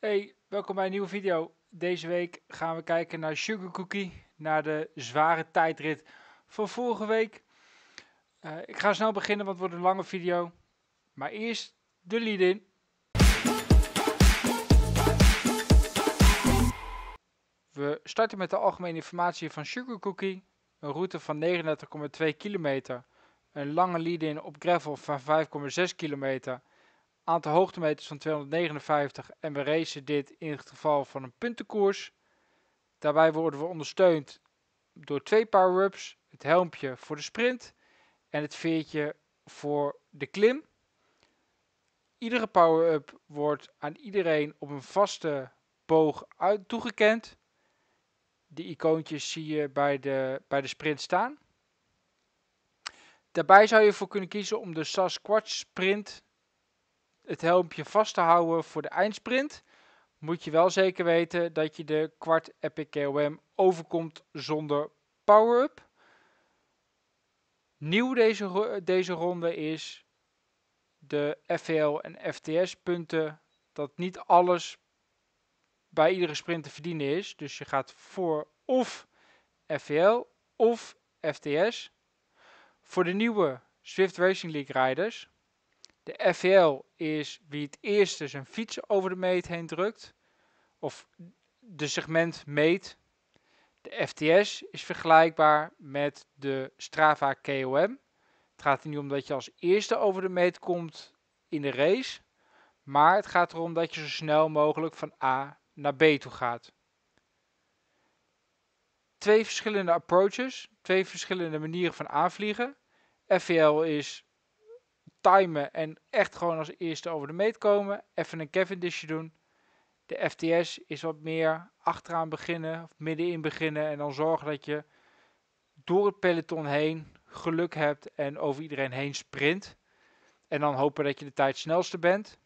Hey, welkom bij een nieuwe video. Deze week gaan we kijken naar Sugar Cookie, naar de zware tijdrit van vorige week. Eh, ik ga snel beginnen, want het wordt een lange video. Maar eerst de lead-in. We starten met de algemene informatie van Sugar Cookie. Een route van 39,2 kilometer. Een lange lead-in op gravel van 5,6 kilometer aantal hoogtemeters van 259 en we racen dit in het geval van een puntenkoers. Daarbij worden we ondersteund door twee power-ups. Het helmpje voor de sprint en het veertje voor de klim. Iedere power-up wordt aan iedereen op een vaste boog uit toegekend. De icoontjes zie je bij de, bij de sprint staan. Daarbij zou je voor kunnen kiezen om de Sasquatch Sprint het helmpje vast te houden voor de eindsprint, moet je wel zeker weten dat je de kwart Epic KOM overkomt zonder power-up. Nieuw deze, deze ronde is de FVL en FTS punten. Dat niet alles bij iedere sprint te verdienen is. Dus je gaat voor of FVL of FTS. Voor de nieuwe Swift Racing League rijders de FVL is wie het eerste dus zijn fiets over de meet heen drukt, of de segment meet. De FTS is vergelijkbaar met de Strava KOM. Het gaat er niet om dat je als eerste over de meet komt in de race, maar het gaat erom dat je zo snel mogelijk van A naar B toe gaat. Twee verschillende approaches, twee verschillende manieren van aanvliegen. FVL is timen en echt gewoon als eerste over de meet komen. Even een Cavendishje doen. De FTS is wat meer achteraan beginnen, of middenin beginnen en dan zorgen dat je door het peloton heen geluk hebt en over iedereen heen sprint. En dan hopen dat je de tijd snelste bent.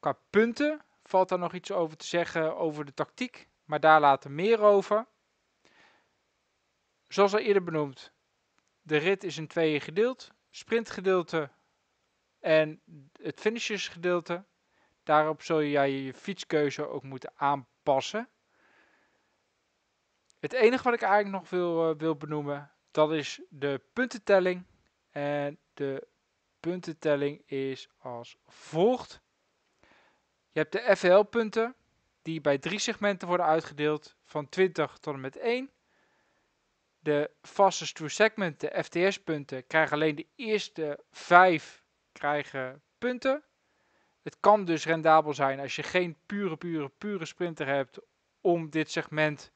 Qua punten valt daar nog iets over te zeggen over de tactiek, maar daar later meer over. Zoals al eerder benoemd, de rit is in tweeën gedeeld. Sprintgedeelte en het gedeelte. daarop zul jij je fietskeuze ook moeten aanpassen. Het enige wat ik eigenlijk nog wil, eh, wil benoemen, dat is de puntentelling. En de puntentelling is als volgt. Je hebt de FL-punten, die bij drie segmenten worden uitgedeeld, van 20 tot en met 1. De fastest to segment, de FTS-punten, krijgen alleen de eerste vijf krijgen punten. Het kan dus rendabel zijn als je geen pure, pure, pure sprinter hebt om dit segment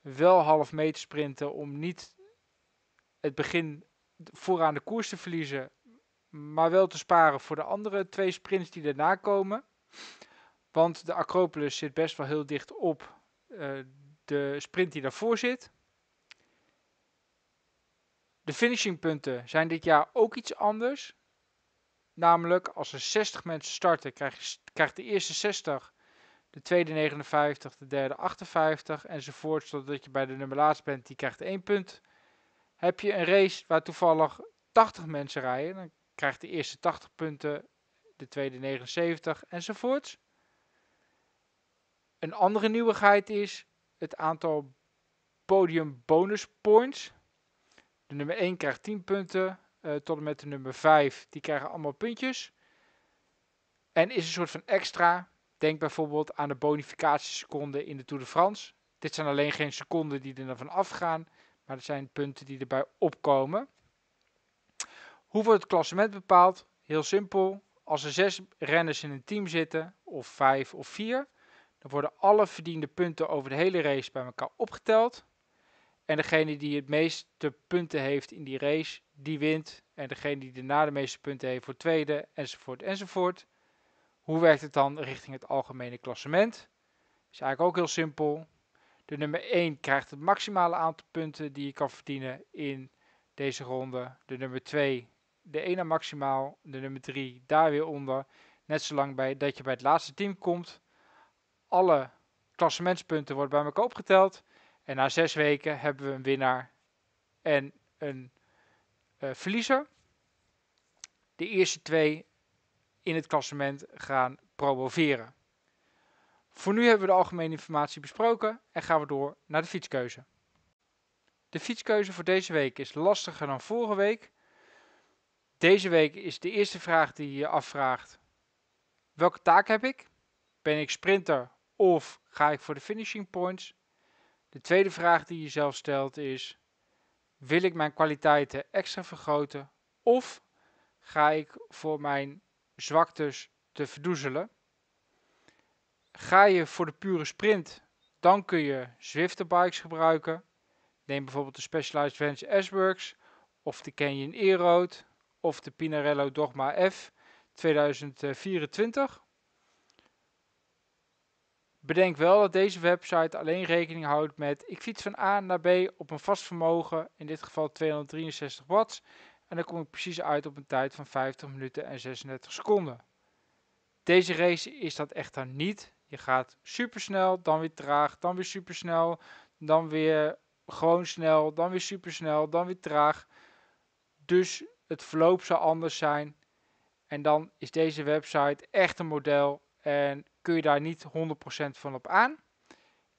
wel half mee te sprinten om niet het begin vooraan de koers te verliezen, maar wel te sparen voor de andere twee sprints die daarna komen. Want de Acropolis zit best wel heel dicht op eh, de sprint die daarvoor zit. De finishingpunten zijn dit jaar ook iets anders. Namelijk, als er 60 mensen starten, krijgt de eerste 60, de tweede 59, de derde 58 enzovoort. Totdat je bij de nummer laatst bent, die krijgt 1 punt. Heb je een race waar toevallig 80 mensen rijden, dan krijgt de eerste 80 punten, de tweede 79 enzovoort. Een andere nieuwigheid is het aantal podium bonus points. De nummer 1 krijgt 10 punten, eh, tot en met de nummer 5, die krijgen allemaal puntjes. En is een soort van extra. Denk bijvoorbeeld aan de bonificatieseconden in de Tour de France. Dit zijn alleen geen seconden die er dan van afgaan, maar er zijn punten die erbij opkomen. Hoe wordt het klassement bepaald? Heel simpel. Als er zes renners in een team zitten, of vijf of vier, dan worden alle verdiende punten over de hele race bij elkaar opgeteld. En degene die het meeste punten heeft in die race, die wint. En degene die daarna de meeste punten heeft voor tweede, enzovoort, enzovoort. Hoe werkt het dan richting het algemene klassement? Is eigenlijk ook heel simpel. De nummer 1 krijgt het maximale aantal punten die je kan verdienen in deze ronde. De nummer 2, de ene maximaal. De nummer 3, daar weer onder. Net zolang bij, dat je bij het laatste team komt. Alle klassementspunten worden bij elkaar opgeteld. En na zes weken hebben we een winnaar en een eh, verliezer. De eerste twee in het klassement gaan promoveren. Voor nu hebben we de algemene informatie besproken en gaan we door naar de fietskeuze. De fietskeuze voor deze week is lastiger dan vorige week. Deze week is de eerste vraag die je afvraagt: welke taak heb ik? Ben ik sprinter of ga ik voor de finishing points? De tweede vraag die je zelf stelt is: wil ik mijn kwaliteiten extra vergroten of ga ik voor mijn zwaktes te verdoezelen? Ga je voor de pure sprint, dan kun je bikes gebruiken. Neem bijvoorbeeld de Specialized Venture S-Works of de Canyon e of de Pinarello Dogma F 2024. Bedenk wel dat deze website alleen rekening houdt met ik fiets van A naar B op een vast vermogen, in dit geval 263 watts, en dan kom ik precies uit op een tijd van 50 minuten en 36 seconden. Deze race is dat echter niet. Je gaat supersnel, dan weer traag, dan weer supersnel, dan weer gewoon snel, dan weer supersnel, dan weer traag. Dus het verloop zal anders zijn. En dan is deze website echt een model en kun je daar niet 100% van op aan.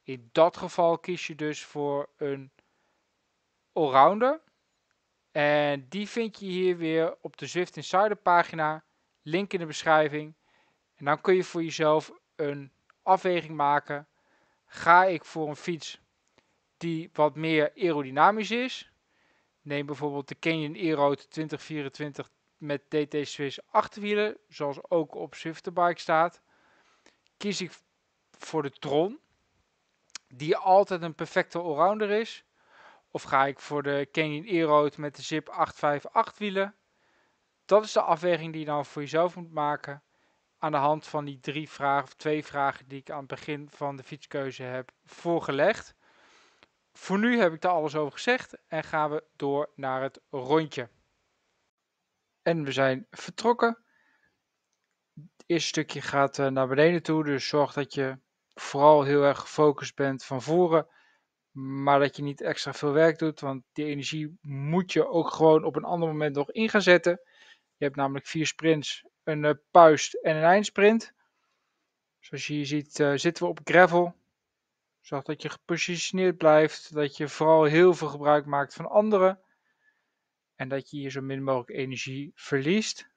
In dat geval kies je dus voor een allrounder. En die vind je hier weer op de Zwift Insider pagina. Link in de beschrijving. En dan kun je voor jezelf een afweging maken. Ga ik voor een fiets die wat meer aerodynamisch is? Neem bijvoorbeeld de Canyon Aero 2024 met DT Swiss achterwielen, zoals ook op Zwift staat kies ik voor de Tron, die altijd een perfecte allrounder is? Of ga ik voor de Canyon E-Road met de Zip 858 wielen? Dat is de afweging die je dan voor jezelf moet maken. Aan de hand van die drie vragen of twee vragen die ik aan het begin van de fietskeuze heb voorgelegd. Voor nu heb ik daar alles over gezegd en gaan we door naar het rondje. En we zijn vertrokken het eerste stukje gaat eh, naar beneden toe. Dus zorg dat je vooral heel erg gefocust bent van voren. Maar dat je niet extra veel werk doet. Want die energie moet je ook gewoon op een ander moment nog in gaan zetten. Je hebt namelijk vier sprints, een eh, puist en een eindsprint. Zoals dus je hier ziet eh, zitten we op gravel. Zorg dat je gepositioneerd blijft. Dat je vooral heel veel gebruik maakt van anderen. En dat je hier zo min mogelijk energie verliest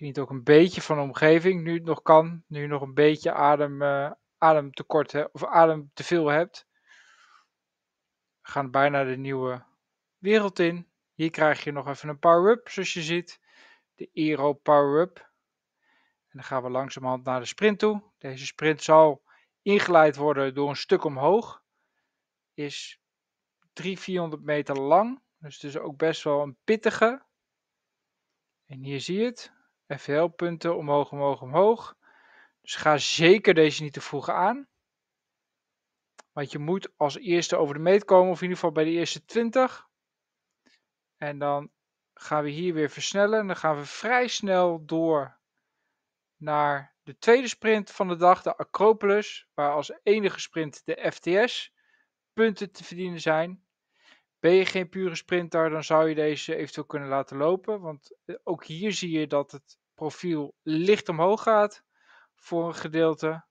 niet ook een beetje van de omgeving, nu het nog kan. Nu je nog een beetje adem, uh, ademtekort hebt, of adem te veel hebt. We gaan bijna de nieuwe wereld in. Hier krijg je nog even een power-up, zoals je ziet. De Aero Power-up. En dan gaan we langzamerhand naar de sprint toe. Deze sprint zal ingeleid worden door een stuk omhoog. Is 300-400 meter lang. Dus het is ook best wel een pittige. En hier zie je het fl punten omhoog, omhoog, omhoog. Dus ga zeker deze niet te vroeg aan. Want je moet als eerste over de meet komen, of in ieder geval bij de eerste 20. En dan gaan we hier weer versnellen. En dan gaan we vrij snel door naar de tweede sprint van de dag, de Acropolis, waar als enige sprint de FTS punten te verdienen zijn. Ben je geen pure sprinter, dan zou je deze eventueel kunnen laten lopen. Want eh, ook hier zie je dat het profiel licht omhoog gaat voor een gedeelte.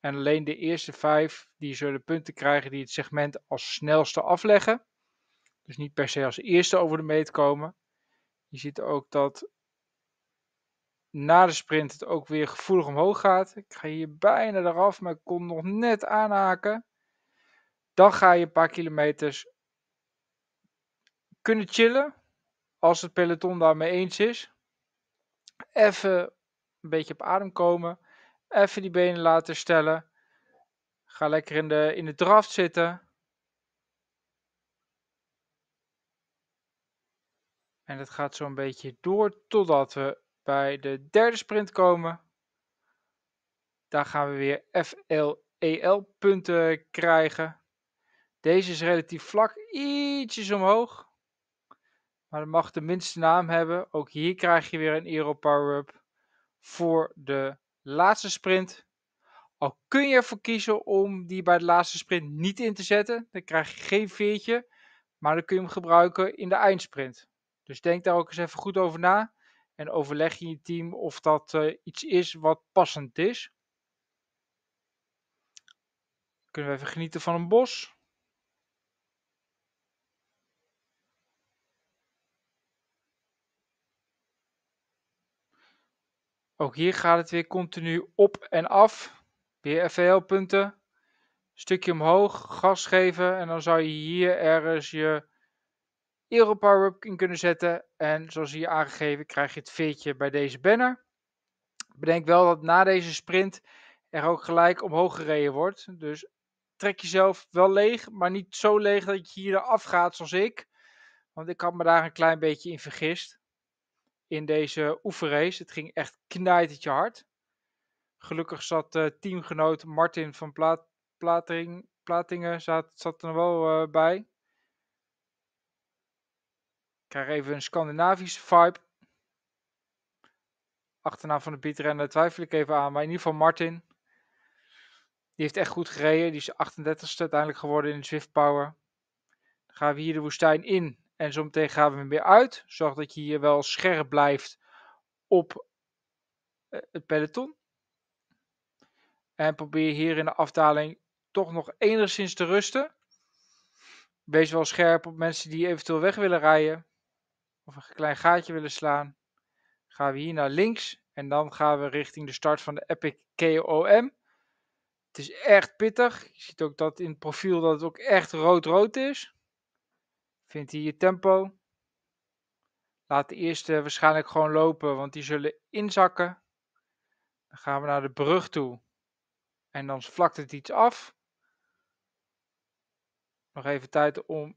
En alleen de eerste vijf die zullen punten krijgen die het segment als snelste afleggen. Dus niet per se als eerste over de meet komen. Je ziet ook dat na de sprint het ook weer gevoelig omhoog gaat. Ik ga hier bijna eraf, maar ik kon nog net aanhaken. Dan ga je een paar kilometers kunnen chillen. Als het peloton daarmee eens is. Even een beetje op adem komen. Even die benen laten stellen. Ga lekker in de, in de draft zitten. En dat gaat zo'n beetje door totdat we bij de derde sprint komen. Daar gaan we weer FLEL e punten krijgen. Deze is relatief vlak, ietsjes omhoog. Maar het mag de minste naam hebben. Ook hier krijg je weer een Aero Power-up voor de laatste sprint. Al kun je ervoor kiezen om die bij de laatste sprint niet in te zetten. Dan krijg je geen veertje. Maar dan kun je hem gebruiken in de eindsprint. Dus denk daar ook eens even goed over na. En overleg in je team of dat eh, iets is wat passend is. Kunnen we even genieten van een bos. Ook hier gaat het weer continu op en af. Weer FVL punten. Stukje omhoog, gas geven. En dan zou je hier ergens je power up in kunnen zetten. En zoals hier aangegeven krijg je het veertje bij deze banner. Bedenk wel dat na deze sprint er ook gelijk omhoog gereden wordt. Dus trek jezelf wel leeg, maar niet zo leeg dat je hier eraf gaat zoals ik. Want ik had me daar een klein beetje in vergist in deze oefenrace. Het ging echt knijtertje hard. Gelukkig zat eh, teamgenoot Martin van Platering, Platingen zat, zat er wel eh, bij. Ik krijg even een Scandinavische vibe. Achternaam van de bietrenner twijfel ik even aan. Maar in ieder geval Martin. Die heeft echt goed gereden. Die is 38ste uiteindelijk geworden in de Zwift Power. Dan gaan we hier de woestijn in. En zometeen gaan we hem weer uit. Zorg dat je hier wel scherp blijft op eh, het peloton. En probeer hier in de afdaling toch nog enigszins te rusten. Wees wel scherp op mensen die eventueel weg willen rijden. Of een klein gaatje willen slaan. Gaan we hier naar links. En dan gaan we richting de start van de Epic KOM. Het is echt pittig. Je ziet ook dat in het profiel dat het ook echt rood-rood is. Vindt hij je tempo? Laat de eerste waarschijnlijk gewoon lopen, want die zullen inzakken. Dan gaan we naar de brug toe. En dan vlakt het iets af. Nog even tijd om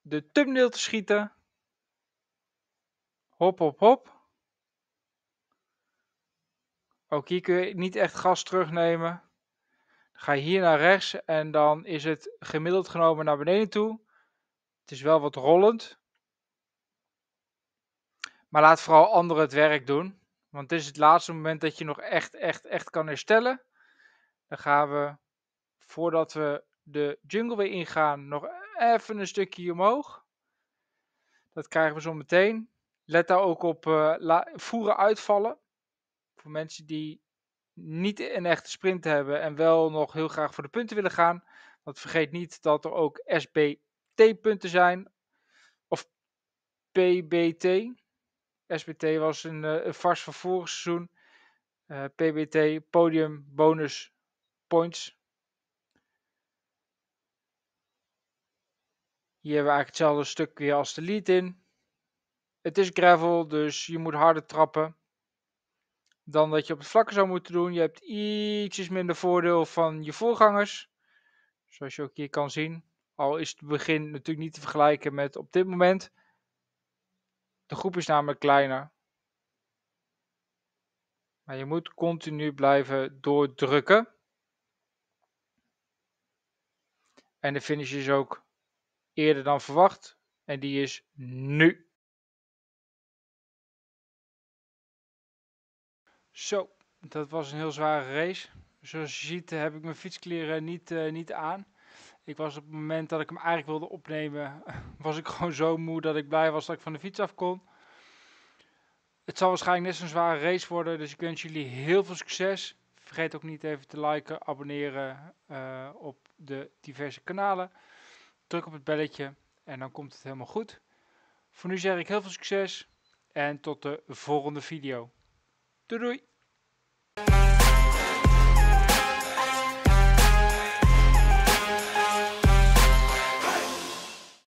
de thumbnail te schieten. Hop, hop, hop. Ook hier kun je niet echt gas terugnemen. Dan ga je hier naar rechts en dan is het gemiddeld genomen naar beneden toe. Het is wel wat rollend. Maar laat vooral anderen het werk doen. Want dit is het laatste moment dat je nog echt, echt, echt kan herstellen. Dan gaan we, voordat we de jungle weer ingaan, nog even een stukje omhoog. Dat krijgen we zo meteen. Let daar ook op eh, voeren uitvallen. Voor mensen die niet een echte sprint hebben en wel nog heel graag voor de punten willen gaan. Want vergeet niet dat er ook SB T-punten zijn. Of PBT. SBT was een, vars eh, van vorig seizoen. Eh, PBT, podium, bonus, points. Hier hebben we eigenlijk hetzelfde stuk weer als de lead in. Het is gravel, dus je moet harder trappen dan dat je op het vlakke zou moeten doen. Je hebt ietsjes minder voordeel van je voorgangers. Zoals je ook hier kan zien. Al is het begin natuurlijk niet te vergelijken met op dit moment. De groep is namelijk kleiner. Maar je moet continu blijven doordrukken. En de finish is ook eerder dan verwacht. En die is nu. Zo, dat was een heel zware race. Zoals je ziet eh, heb ik mijn fietskleren niet, eh, niet aan. Ik was op het moment dat ik hem eigenlijk wilde opnemen, was ik gewoon zo moe dat ik blij was dat ik van de fiets af kon. Het zal waarschijnlijk net zo'n zware race worden, dus ik wens jullie heel veel succes. Vergeet ook niet even te liken, abonneren eh, op de diverse kanalen. Druk op het belletje en dan komt het helemaal goed. Voor nu zeg ik heel veel succes en tot de volgende video. Doei doei!